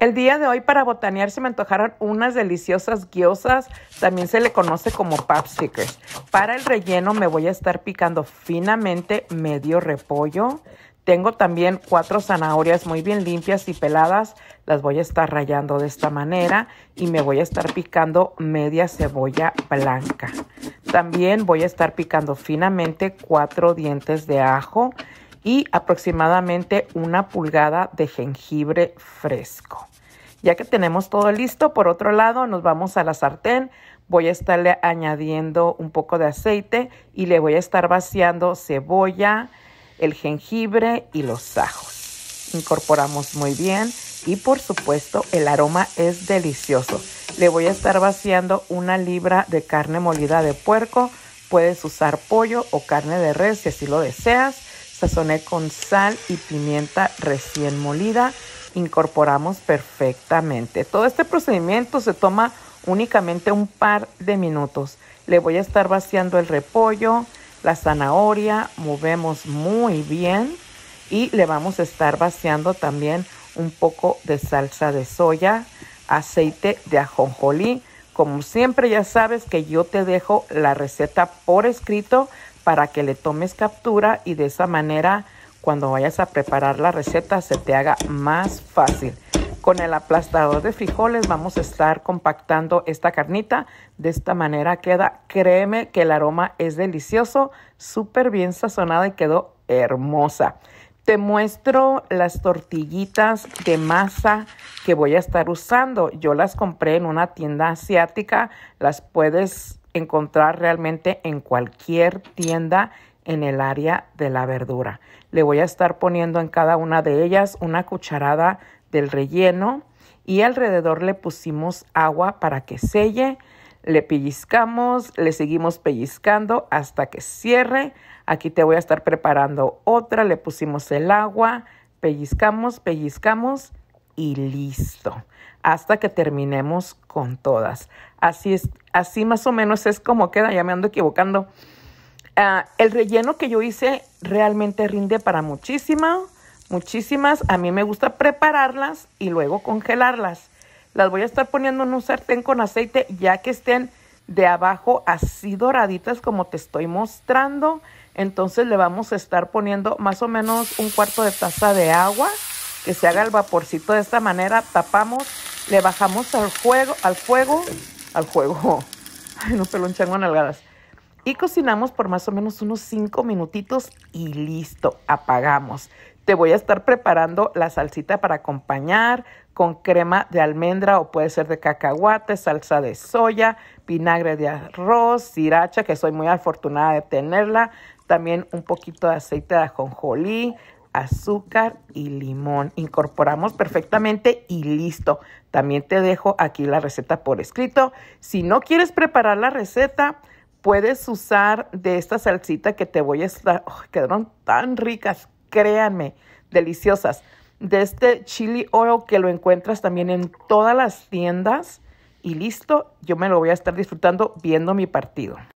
El día de hoy para botanear se me antojaron unas deliciosas guiosas, también se le conoce como pap Para el relleno me voy a estar picando finamente medio repollo. Tengo también cuatro zanahorias muy bien limpias y peladas, las voy a estar rayando de esta manera y me voy a estar picando media cebolla blanca. También voy a estar picando finamente cuatro dientes de ajo y aproximadamente una pulgada de jengibre fresco. Ya que tenemos todo listo, por otro lado nos vamos a la sartén. Voy a estarle añadiendo un poco de aceite y le voy a estar vaciando cebolla, el jengibre y los ajos. Incorporamos muy bien y por supuesto el aroma es delicioso. Le voy a estar vaciando una libra de carne molida de puerco. Puedes usar pollo o carne de res si así lo deseas. Sazoné con sal y pimienta recién molida. Incorporamos perfectamente. Todo este procedimiento se toma únicamente un par de minutos. Le voy a estar vaciando el repollo, la zanahoria, movemos muy bien y le vamos a estar vaciando también un poco de salsa de soya, aceite de ajonjolí. Como siempre ya sabes que yo te dejo la receta por escrito para que le tomes captura y de esa manera cuando vayas a preparar la receta se te haga más fácil. Con el aplastador de frijoles vamos a estar compactando esta carnita. De esta manera queda, créeme que el aroma es delicioso, súper bien sazonada y quedó hermosa. Te muestro las tortillitas de masa que voy a estar usando. Yo las compré en una tienda asiática. Las puedes encontrar realmente en cualquier tienda en el área de la verdura. Le voy a estar poniendo en cada una de ellas una cucharada del relleno y alrededor le pusimos agua para que selle. Le pellizcamos, le seguimos pellizcando hasta que cierre. Aquí te voy a estar preparando otra, le pusimos el agua, pellizcamos, pellizcamos y listo, hasta que terminemos con todas. Así es, así más o menos es como queda, ya me ando equivocando. Ah, el relleno que yo hice realmente rinde para muchísimas muchísimas. A mí me gusta prepararlas y luego congelarlas. Las voy a estar poniendo en un sartén con aceite ya que estén de abajo así doraditas como te estoy mostrando. Entonces le vamos a estar poniendo más o menos un cuarto de taza de agua que se haga el vaporcito de esta manera, tapamos, le bajamos al fuego, al fuego, al fuego. Ay, no pelón chango nalgadas. Y cocinamos por más o menos unos 5 minutitos y listo, apagamos. Te voy a estar preparando la salsita para acompañar con crema de almendra o puede ser de cacahuate, salsa de soya, vinagre de arroz, sriracha, que soy muy afortunada de tenerla, también un poquito de aceite de ajonjolí, azúcar y limón. Incorporamos perfectamente y listo. También te dejo aquí la receta por escrito. Si no quieres preparar la receta, puedes usar de esta salsita que te voy a estar. Oh, quedaron tan ricas, créanme, deliciosas. De este chili oil que lo encuentras también en todas las tiendas. Y listo, yo me lo voy a estar disfrutando viendo mi partido.